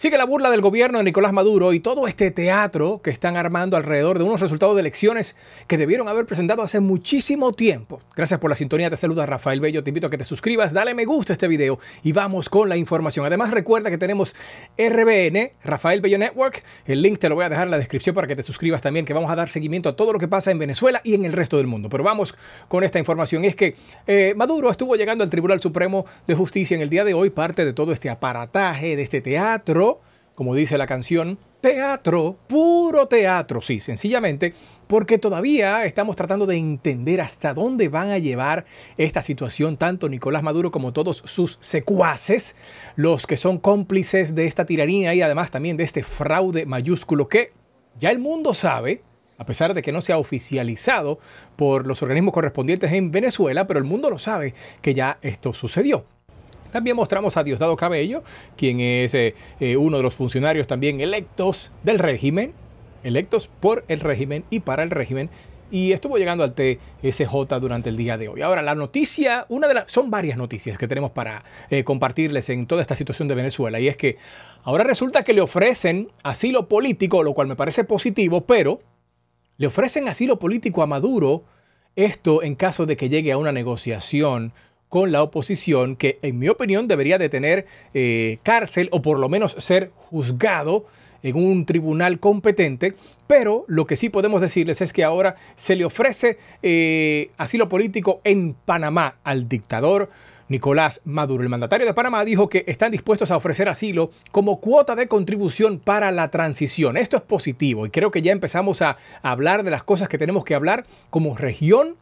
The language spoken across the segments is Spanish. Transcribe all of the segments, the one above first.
Sigue la burla del gobierno de Nicolás Maduro y todo este teatro que están armando alrededor de unos resultados de elecciones que debieron haber presentado hace muchísimo tiempo. Gracias por la sintonía, te saluda Rafael Bello, te invito a que te suscribas, dale me gusta a este video y vamos con la información. Además recuerda que tenemos RBN, Rafael Bello Network, el link te lo voy a dejar en la descripción para que te suscribas también, que vamos a dar seguimiento a todo lo que pasa en Venezuela y en el resto del mundo. Pero vamos con esta información, es que eh, Maduro estuvo llegando al Tribunal Supremo de Justicia en el día de hoy, parte de todo este aparataje, de este teatro como dice la canción, teatro, puro teatro, sí, sencillamente, porque todavía estamos tratando de entender hasta dónde van a llevar esta situación tanto Nicolás Maduro como todos sus secuaces, los que son cómplices de esta tiranía y además también de este fraude mayúsculo que ya el mundo sabe, a pesar de que no se ha oficializado por los organismos correspondientes en Venezuela, pero el mundo lo sabe que ya esto sucedió. También mostramos a Diosdado Cabello, quien es eh, eh, uno de los funcionarios también electos del régimen, electos por el régimen y para el régimen. Y estuvo llegando al TSJ durante el día de hoy. Ahora, la noticia, una de las, son varias noticias que tenemos para eh, compartirles en toda esta situación de Venezuela. Y es que ahora resulta que le ofrecen asilo político, lo cual me parece positivo, pero le ofrecen asilo político a Maduro. Esto en caso de que llegue a una negociación con la oposición, que en mi opinión debería de tener eh, cárcel o por lo menos ser juzgado en un tribunal competente, pero lo que sí podemos decirles es que ahora se le ofrece eh, asilo político en Panamá al dictador. Nicolás Maduro, el mandatario de Panamá, dijo que están dispuestos a ofrecer asilo como cuota de contribución para la transición. Esto es positivo y creo que ya empezamos a hablar de las cosas que tenemos que hablar como región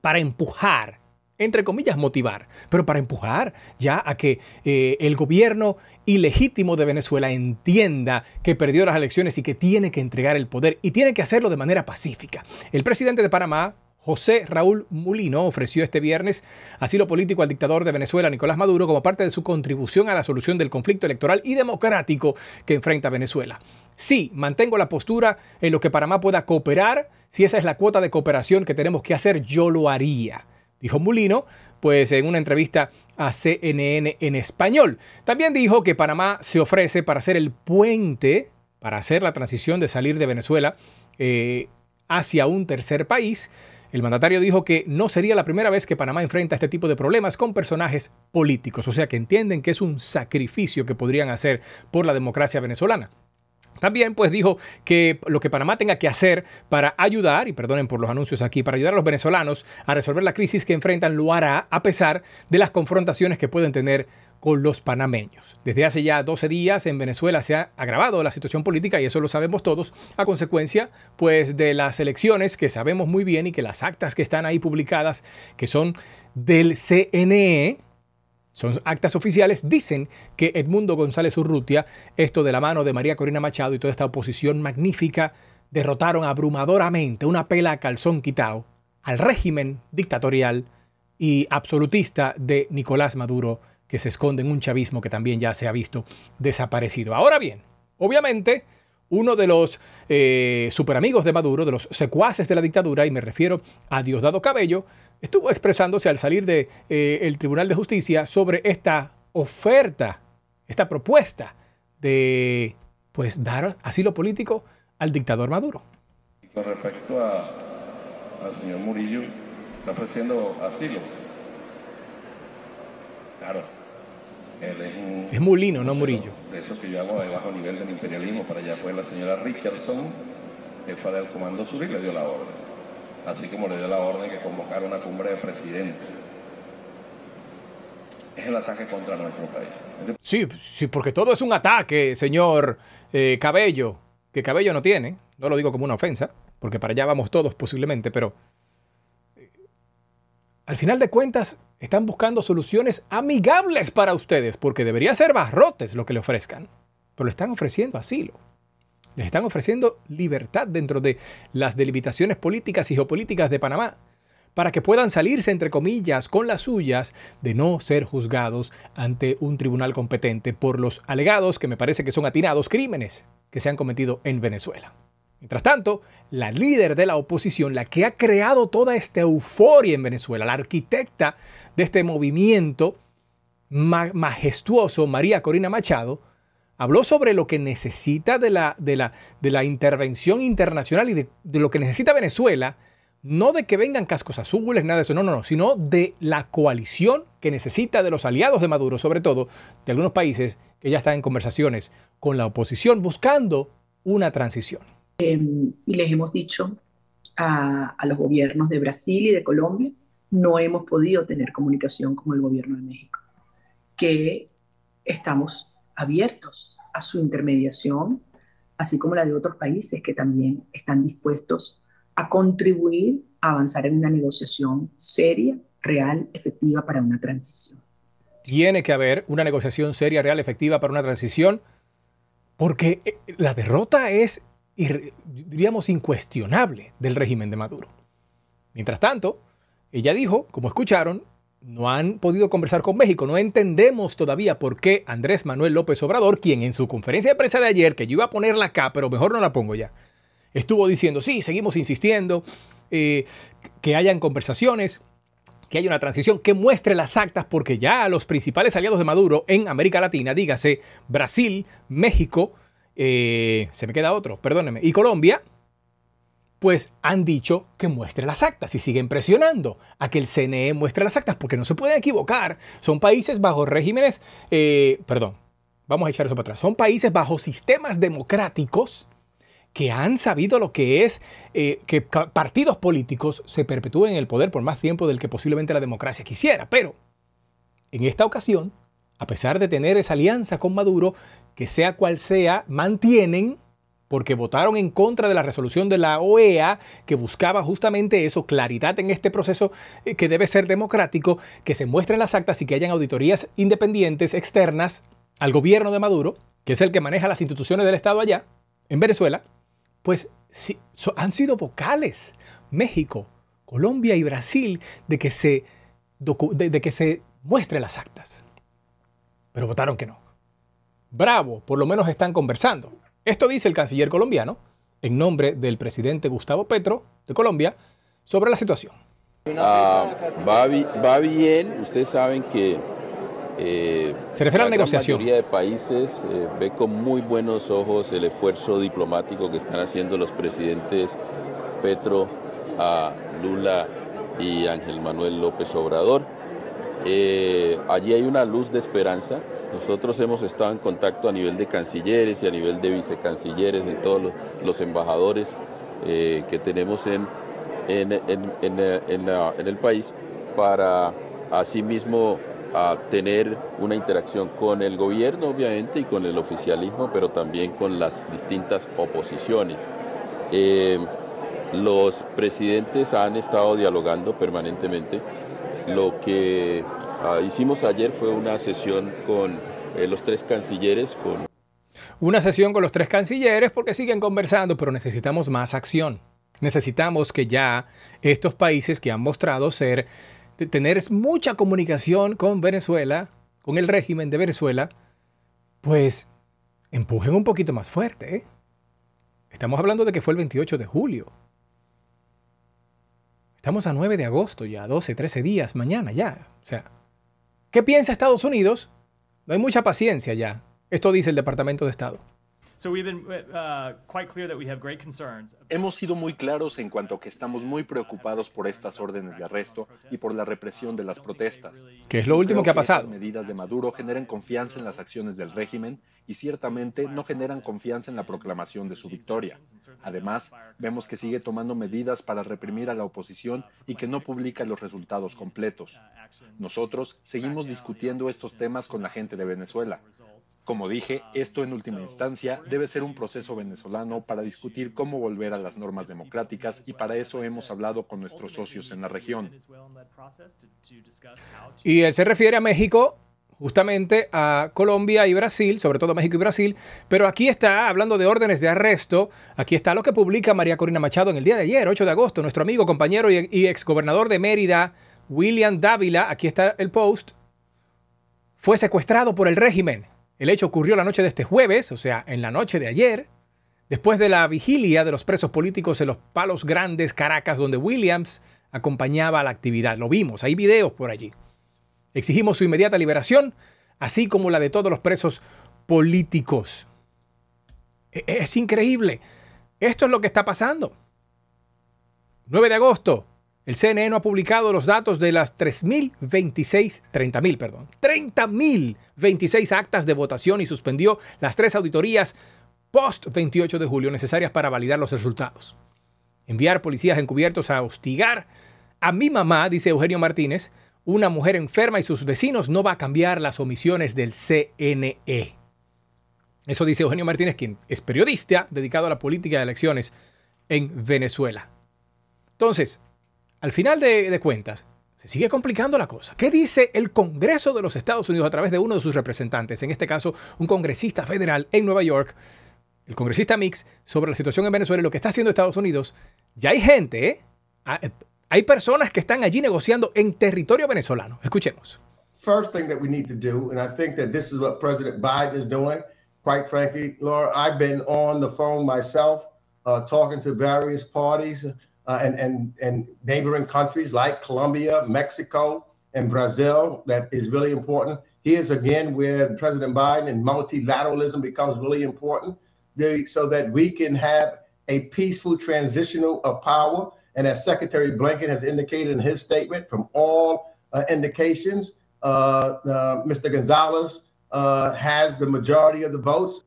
para empujar entre comillas, motivar, pero para empujar ya a que eh, el gobierno ilegítimo de Venezuela entienda que perdió las elecciones y que tiene que entregar el poder y tiene que hacerlo de manera pacífica. El presidente de Panamá, José Raúl Mulino ofreció este viernes asilo político al dictador de Venezuela, Nicolás Maduro, como parte de su contribución a la solución del conflicto electoral y democrático que enfrenta Venezuela. Sí, mantengo la postura en lo que Panamá pueda cooperar. Si esa es la cuota de cooperación que tenemos que hacer, yo lo haría dijo Mulino, pues en una entrevista a CNN en español. También dijo que Panamá se ofrece para ser el puente, para hacer la transición de salir de Venezuela eh, hacia un tercer país. El mandatario dijo que no sería la primera vez que Panamá enfrenta este tipo de problemas con personajes políticos, o sea que entienden que es un sacrificio que podrían hacer por la democracia venezolana. También pues dijo que lo que Panamá tenga que hacer para ayudar, y perdonen por los anuncios aquí, para ayudar a los venezolanos a resolver la crisis que enfrentan, lo hará a pesar de las confrontaciones que pueden tener con los panameños. Desde hace ya 12 días en Venezuela se ha agravado la situación política y eso lo sabemos todos a consecuencia pues de las elecciones que sabemos muy bien y que las actas que están ahí publicadas que son del CNE son actas oficiales, dicen que Edmundo González Urrutia, esto de la mano de María Corina Machado y toda esta oposición magnífica, derrotaron abrumadoramente una pela a calzón quitado al régimen dictatorial y absolutista de Nicolás Maduro, que se esconde en un chavismo que también ya se ha visto desaparecido. Ahora bien, obviamente, uno de los eh, superamigos de Maduro, de los secuaces de la dictadura, y me refiero a Diosdado Cabello, estuvo expresándose al salir del de, eh, Tribunal de Justicia sobre esta oferta, esta propuesta de pues dar asilo político al dictador Maduro. Con respecto al señor Murillo, está ofreciendo asilo. Claro. Él es, un, es Mulino, no Murillo. De eso que yo hago de bajo nivel del imperialismo, para allá fue la señora Richardson, jefa del Comando Sur le dio la orden así como le dio la orden que convocara una cumbre de presidentes. Es el ataque contra nuestro país. Sí, sí, porque todo es un ataque, señor eh, Cabello, que Cabello no tiene, no lo digo como una ofensa, porque para allá vamos todos posiblemente, pero eh, al final de cuentas están buscando soluciones amigables para ustedes, porque debería ser barrotes lo que le ofrezcan, pero le están ofreciendo asilo. Les están ofreciendo libertad dentro de las delimitaciones políticas y geopolíticas de Panamá para que puedan salirse, entre comillas, con las suyas de no ser juzgados ante un tribunal competente por los alegados, que me parece que son atinados, crímenes que se han cometido en Venezuela. Mientras tanto, la líder de la oposición, la que ha creado toda esta euforia en Venezuela, la arquitecta de este movimiento majestuoso, María Corina Machado, Habló sobre lo que necesita de la, de la, de la intervención internacional y de, lo que necesita Venezuela, no de que vengan cascos azules, nada de eso, no, no, no, sino de la coalición que necesita de los aliados de Maduro, sobre todo de algunos países que ya están en conversaciones con la oposición buscando una transición. Em, y les hemos dicho a, a, los gobiernos de Brasil y de Colombia, no hemos podido tener comunicación con el gobierno de México, que estamos abiertos a su intermediación, así como la de otros países que también están dispuestos a contribuir a avanzar en una negociación seria, real, efectiva para una transición. Tiene que haber una negociación seria, real, efectiva para una transición, porque eh, la derrota es, diríamos, incuestionable del régimen de Maduro. Mientras tanto, ella dijo, como escucharon, no han podido conversar con México. No entendemos todavía por qué Andrés Manuel López Obrador, quien en su conferencia de prensa de ayer, que yo iba a ponerla acá, pero mejor no la pongo ya, estuvo diciendo, sí, seguimos insistiendo, eh, que hayan conversaciones, que haya una transición, que muestre las actas, porque ya los principales aliados de Maduro en América Latina, dígase Brasil, México, eh, se me queda otro, perdóneme, y Colombia, pues han dicho que muestre las actas y siguen presionando a que el CNE muestre las actas porque no se puede equivocar. Son países bajo regímenes, eh, perdón, vamos a echar eso para atrás, son países bajo sistemas democráticos que han sabido lo que es eh, que partidos políticos se perpetúen en el poder por más tiempo del que posiblemente la democracia quisiera. Pero en esta ocasión, a pesar de tener esa alianza con Maduro, que sea cual sea, mantienen porque votaron en contra de la resolución de la OEA que buscaba justamente eso, claridad en este proceso eh, que debe ser democrático, que se muestren las actas y que hayan auditorías independientes externas al gobierno de Maduro, que es el que maneja las instituciones del Estado allá, en Venezuela, pues han sido vocales México, Colombia y Brasil de que se muestren las actas. Pero votaron que no. Bravo, por lo menos están conversando. Esto dice el canciller colombiano, en nombre del presidente Gustavo Petro de Colombia, sobre la situación. Ah, va, bien, ustedes saben que... Eh, Se refiere a la negociación. La mayoría de países eh, ve con muy buenos ojos el esfuerzo diplomático que están haciendo los presidentes Petro, a Lula y Ángel Manuel López Obrador. Eh, allí hay una luz de esperanza nosotros hemos estado en contacto a nivel de cancilleres y a nivel de vicecancilleres, de todos los, embajadores eh, que tenemos en, el país para asimismo tener una interacción con el gobierno, obviamente, y con el oficialismo, pero también con las distintas oposiciones. Eh, los presidentes han estado dialogando permanentemente, lo que Ah, hicimos ayer fue una sesión con eh, los tres cancilleres, con una sesión con los tres cancilleres porque siguen conversando, pero necesitamos más acción. Necesitamos que ya estos países que han mostrado ser, tener mucha comunicación con Venezuela, con el régimen de Venezuela, pues empujen un poquito más fuerte. ¿eh? Estamos hablando de que fue el 28 de julio. Estamos a 9 de agosto ya, 12, 13 días, mañana ya. O sea, ¿Qué piensa Estados Unidos? No hay mucha paciencia ya. Esto dice el Departamento de Estado. Hemos sido muy claros en cuanto a que estamos muy preocupados por estas órdenes de arresto y por la represión de las protestas. Que es lo último que ha pasado. Las medidas de Maduro generan confianza en las acciones del régimen y ciertamente no generan confianza en la proclamación de su victoria. Además, vemos que sigue tomando medidas para reprimir a la oposición y que no publica los resultados completos. Nosotros seguimos discutiendo estos temas con la gente de Venezuela. Como dije, esto en última instancia debe ser un proceso venezolano para discutir cómo volver a las normas democráticas y para eso hemos hablado con nuestros socios en la región. Y él se refiere a México justamente a Colombia y Brasil, sobre todo México y Brasil, pero aquí está hablando de órdenes de arresto, aquí está lo que publica María Corina Machado en el día de ayer, 8 de agosto, nuestro amigo, compañero y, ex exgobernador de Mérida, William Dávila, aquí está el post, fue secuestrado por el régimen. El hecho ocurrió la noche de este jueves, o sea, en la noche de ayer, después de la vigilia de los presos políticos en los Palos Grandes, Caracas, donde Williams acompañaba la actividad. Lo vimos, hay videos por allí. Exigimos su inmediata liberación, así como la de todos los presos políticos. E-, e-, es increíble. Esto es lo que está pasando. 9 de agosto, el CNE no ha publicado los datos de las 3.026, 30.000, perdón, 30.026 actas de votación y suspendió las tres auditorías post 28 de julio necesarias para validar los resultados. Enviar policías encubiertos a hostigar a mi mamá, dice Eugenio Martínez, una mujer enferma y sus vecinos no va a cambiar las omisiones del CNE. Eso dice Eugenio Martínez, quien es periodista dedicado a la política de elecciones en Venezuela. Entonces, al final de, cuentas, se sigue complicando la cosa. ¿Qué dice el Congreso de los Estados Unidos a través de uno de sus representantes, en este caso un congresista federal en Nueva York, el congresista Mix, sobre la situación en Venezuela y lo que está haciendo Estados Unidos? Ya hay gente, ¿eh? Ah, eh, hay personas que están allí negociando en territorio venezolano. Escuchemos. First thing that we need to do, and I think that this is what President Biden is doing, quite frankly, Laura, I've been on the phone myself, uh, talking to various parties. uh, and, and, and neighboring countries like Colombia, Mexico, and Brazil that is really important. Here's again where President Biden and multilateralism becomes really important so that we can have a peaceful transitional of power. And as Secretary Blinken has indicated in his statement, from all uh, indications, uh, uh Mr. Gonzalez uh, has the majority of the votes.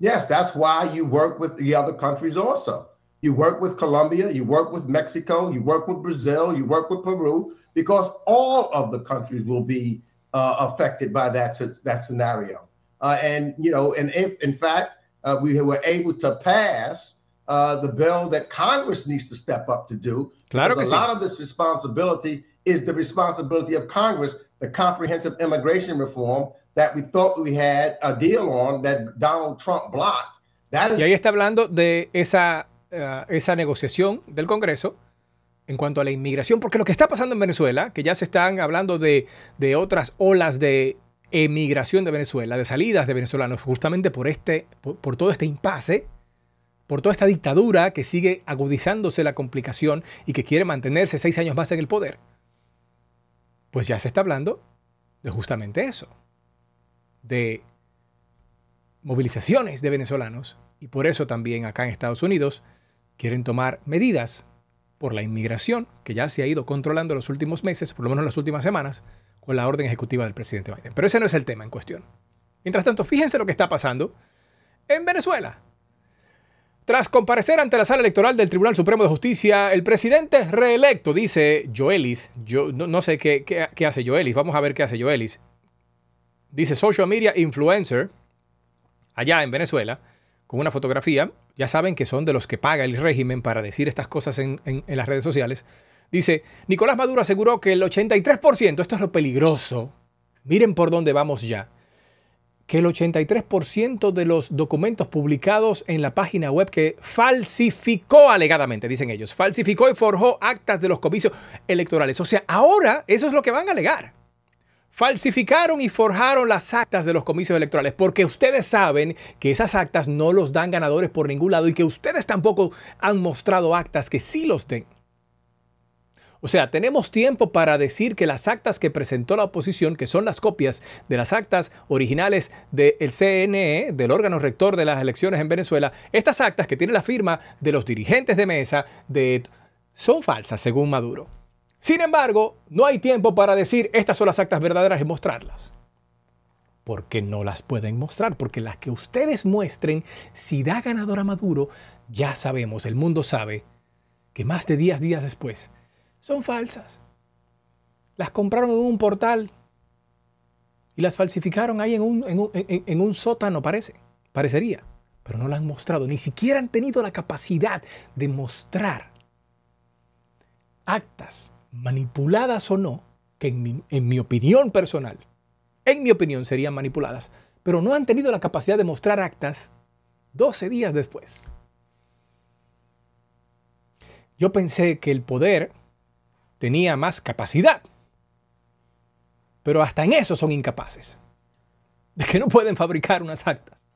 Yes, that's why you work with the other countries also you work with Colombia, you work with Mexico, you work with Brazil, you work with Peru, because all of the countries will be uh, affected by that, that scenario. Uh, and, you know, and if in fact uh, we were able to pass uh, the bill that Congress needs to step up to do, claro a sí. lot of this responsibility is the responsibility of Congress, the comprehensive immigration reform that we thought we had a deal on that Donald Trump blocked. That is y ahí está hablando de esa Eh, esa negociación del Congreso en cuanto a la inmigración, porque lo que está pasando en Venezuela, que ya se están hablando de, otras olas de emigración de Venezuela, de salidas de venezolanos, justamente por, este, por todo este impasse, por toda esta dictadura que sigue agudizándose la complicación y que quiere mantenerse seis años más en el poder, pues ya se está hablando de justamente eso, de movilizaciones de venezolanos, y por eso también acá en Estados Unidos quieren tomar medidas por la inmigración, que ya se ha ido controlando los últimos meses, por lo menos las últimas semanas, con la orden ejecutiva del presidente Biden. Pero ese no es el tema en cuestión. Mientras tanto, fíjense lo que está pasando en Venezuela. Tras comparecer ante la sala electoral del Tribunal Supremo de Justicia, el presidente reelecto, dice Joelis, yo no, sé qué, qué hace Joelis, vamos a ver qué hace Joelis, dice social media influencer, allá en Venezuela, con una fotografía ya saben que son de los que paga el régimen para decir estas cosas en, las redes sociales, dice, Nicolás Maduro aseguró que el 83%, esto es lo peligroso, miren por dónde vamos ya, que el 83% de los documentos publicados en la página web que falsificó alegadamente, dicen ellos, falsificó y forjó actas de los comicios electorales. O sea, ahora eso es lo que van a alegar falsificaron y forjaron las actas de los comicios electorales, porque ustedes saben que esas actas no los dan ganadores por ningún lado y que ustedes tampoco han mostrado actas que sí los den. O sea, tenemos tiempo para decir que las actas que presentó la oposición, que son las copias de las actas originales del CNE, del órgano rector de las elecciones en Venezuela, estas actas que tienen la firma de los dirigentes de mesa de, son falsas, según Maduro. Sin embargo, no hay tiempo para decir estas son las actas verdaderas y mostrarlas. Porque no las pueden mostrar, porque las que ustedes muestren, si da ganador a Maduro, ya sabemos, el mundo sabe, que más de 10 días después son falsas. Las compraron en un portal y las falsificaron ahí en un, en un sótano, parece, parecería. Pero no las han mostrado, ni siquiera han tenido la capacidad de mostrar actas manipuladas o no, que en mi, opinión personal, en mi opinión serían manipuladas, pero no han tenido la capacidad de mostrar actas 12 días después. Yo pensé que el poder tenía más capacidad, pero hasta en eso son incapaces, de que no pueden fabricar unas actas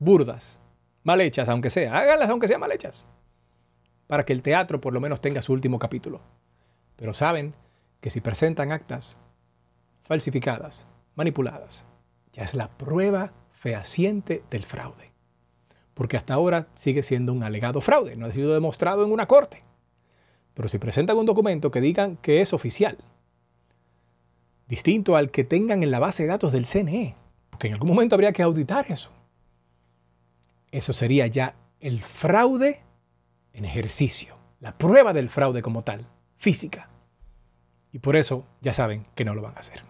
burdas, mal hechas aunque sea, háganlas aunque sean mal hechas, para que el teatro por lo menos tenga su último capítulo pero saben que si presentan actas falsificadas, manipuladas, ya es la prueba fehaciente del fraude. Porque hasta ahora sigue siendo un alegado fraude, no ha sido demostrado en una corte. Pero si presentan un documento que digan que es oficial, distinto al que tengan en la base de datos del CNE, porque en algún momento habría que auditar eso, eso sería ya el fraude en ejercicio, la prueba del fraude como tal física. Y por eso ya saben que no lo van a hacer.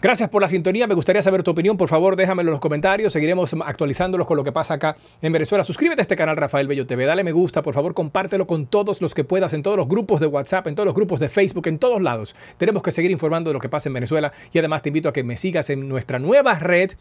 Gracias por la sintonía. Me gustaría saber tu opinión. Por favor, déjamelo en los comentarios. Seguiremos actualizándolos con lo que pasa acá en Venezuela. Suscríbete a este canal Rafael Bello TV. Dale me gusta. Por favor, compártelo con todos los que puedas, en todos los grupos de WhatsApp, en todos los grupos de Facebook, en todos lados. Tenemos que seguir informando de lo que pasa en Venezuela. Y además te invito a que me sigas en nuestra nueva red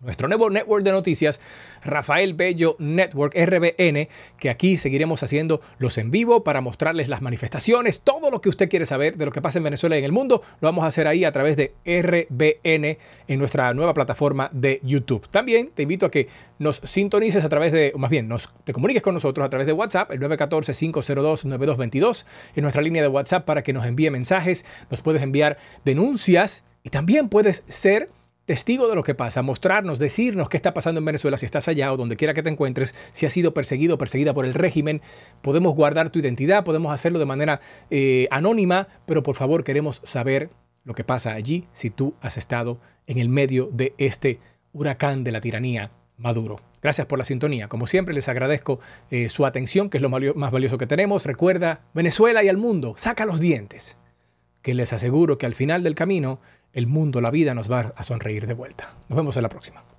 nuestro nuevo network de noticias, Rafael Bello Network RBN, que aquí seguiremos haciendo los en vivo para mostrarles las manifestaciones, todo lo que usted quiere saber de lo que pasa en Venezuela y en el mundo, lo vamos a hacer ahí a través de RBN en nuestra nueva plataforma de YouTube. También te invito a que nos sintonices a través de, más bien, nos, te comuniques con nosotros a través de WhatsApp, el 914-502-9222, en nuestra línea de WhatsApp para que nos envíe mensajes, nos puedes enviar denuncias y también puedes ser testigo de lo que pasa, mostrarnos, decirnos qué está pasando en Venezuela, si estás allá o donde quiera que te encuentres, si has sido perseguido o perseguida por el régimen, podemos guardar tu identidad, podemos hacerlo de manera eh, anónima, pero por favor queremos saber lo que pasa allí si tú has estado en el medio de este huracán de la tiranía Maduro. Gracias por la sintonía. Como siempre, les agradezco eh, su atención, que es lo más valioso que tenemos. Recuerda, Venezuela y al mundo, saca los dientes, que les aseguro que al final del camino el mundo, la vida nos va a sonreír de vuelta. Nos vemos en la próxima.